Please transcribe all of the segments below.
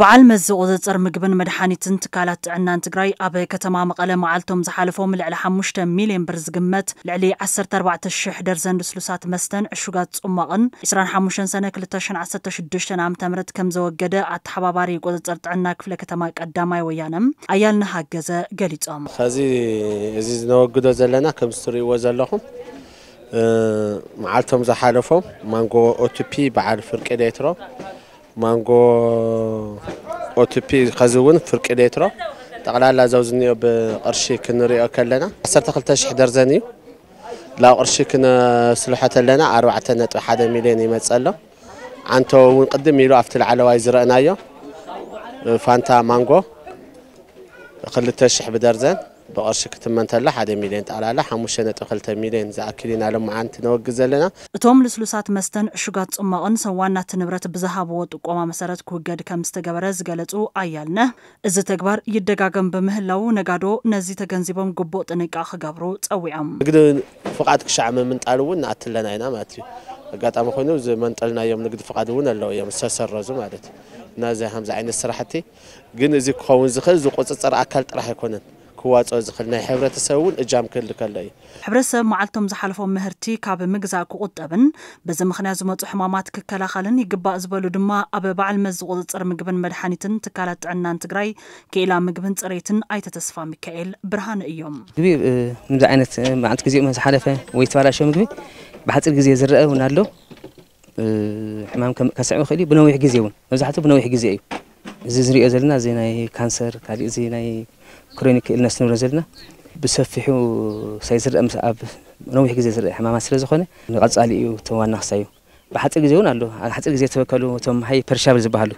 በዓል መዚ ቁፅፅር ምግብን መድሓኒትን ትካላት ጥዕናን ትግራይ ኣብ ከተማ መቐለ መዓልቶም ዝሓለፎም ልዕሊ 5 ሚልዮን ብር ዝግመት ልዕሊ 14000 ደርዘን ልስሉሳት መስተን ዕሹጋት ጽማቕን 25 ሰነ 2016 ዓ ም ከም ዘወገደ ኣተሓባባሪ ቁፅፅር ጥዕና ክፍለ ከተማ ቀዳማይ ወያነም ኣያል ንሃገዘ ገሊፆም ከዚ እዚ ዝነወግዶ ዘለና ከም ዝትርእይዎ ዘለኹም መዓልቶም ዝሓለፎም ማንጎ ኦቲፒ በዓል ፍርቂ ሌትሮ مانجو او تي بي قزون فرك اليترا تقلا لا زوزنيو بقرشي كنري اكلنا صرت قلت اش حدر زاني لا قرشي كن سلحه لنا أحد 4.1 مليون يمصل عنتو ونقدم يلو افت وايزر أنايا فانتا مانجو قلت اش بدرزن ብቅርሺ ክትመን ተላ ሓደ ሚልዮን ጣል ኣላ ሓሙሽተ ነጥብ ክልተ ሚልዮን ዝኣክል ኢና ሎመዓንቲ ነወግዝ ዘለና እቶም ልስሉሳት መስተን ዕሹጋት ጽማቕን ሰዋን ናቲ ንብረት ብዝሃብዎ ጥቆማ መሰረት ክውገድ ከም ዝተገበረ ዝገለጹ ኣያልነህ እዚ ተግባር ይደጋገም ብምህላው ነጋዶ ነዚ ተገንዚቦም ግቡእ ጥንቃ ክገብሩ ፀዊዖም ንግዲ ፍቓድ ክሻዕ ምምንጣል እውን ንኣትለና ኢና ማለት እዩ ኣጋጣሚ ኮይኑ ዝመንጠልናዮም ንግዲ ፍቓድ እውን ኣለዎ እዮም ዝተሰረዙ ማለት እዩ ናዚ ከምዚ ዓይነት ስራሕቲ ግን እዚ ክኸውን ዝኽእል ዝቁፅፅር ኣካል ጥራሕ ኣይኮነን كواتس أزخلنا حبرة سوون إجام كل كلاي حبرة سو معلتهم زحلفوا مهرتي كعب مجزا كقط أبن بس ما خناز ما تحمامات ككلا خلن يجب أزبل دما أبى بعلم زغد تر مجبن مرحنتن تكالت عنان تجري كإلى مجبن تريتن أي تتصفى مكائل برهان اليوم جبي نبدأ أنا مع عندك زي ما زحلفة ويتفعل شو مجبي بحط الجزية زرقة ونالو حمام كم كسعو خلي بنويح جزيون نزحته بنويح جزيون زي زري أزلنا زيناي كانسر كالي زيناي كرونيك الناس نمر زلنا بسفحو سيزر امس اب نوح غزي زر حماما سلا زخونه نقصالي يو توانا خسايو بحاتق زيون الو حاتق زي توكلو توم هاي برشابل زبحالو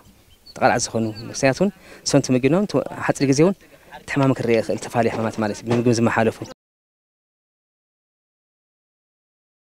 تقال عزخونو مسياتون سنت مجنون حاتق زيون تحمام كريخ التفالي حمامات مالس بنقوم زم حالفو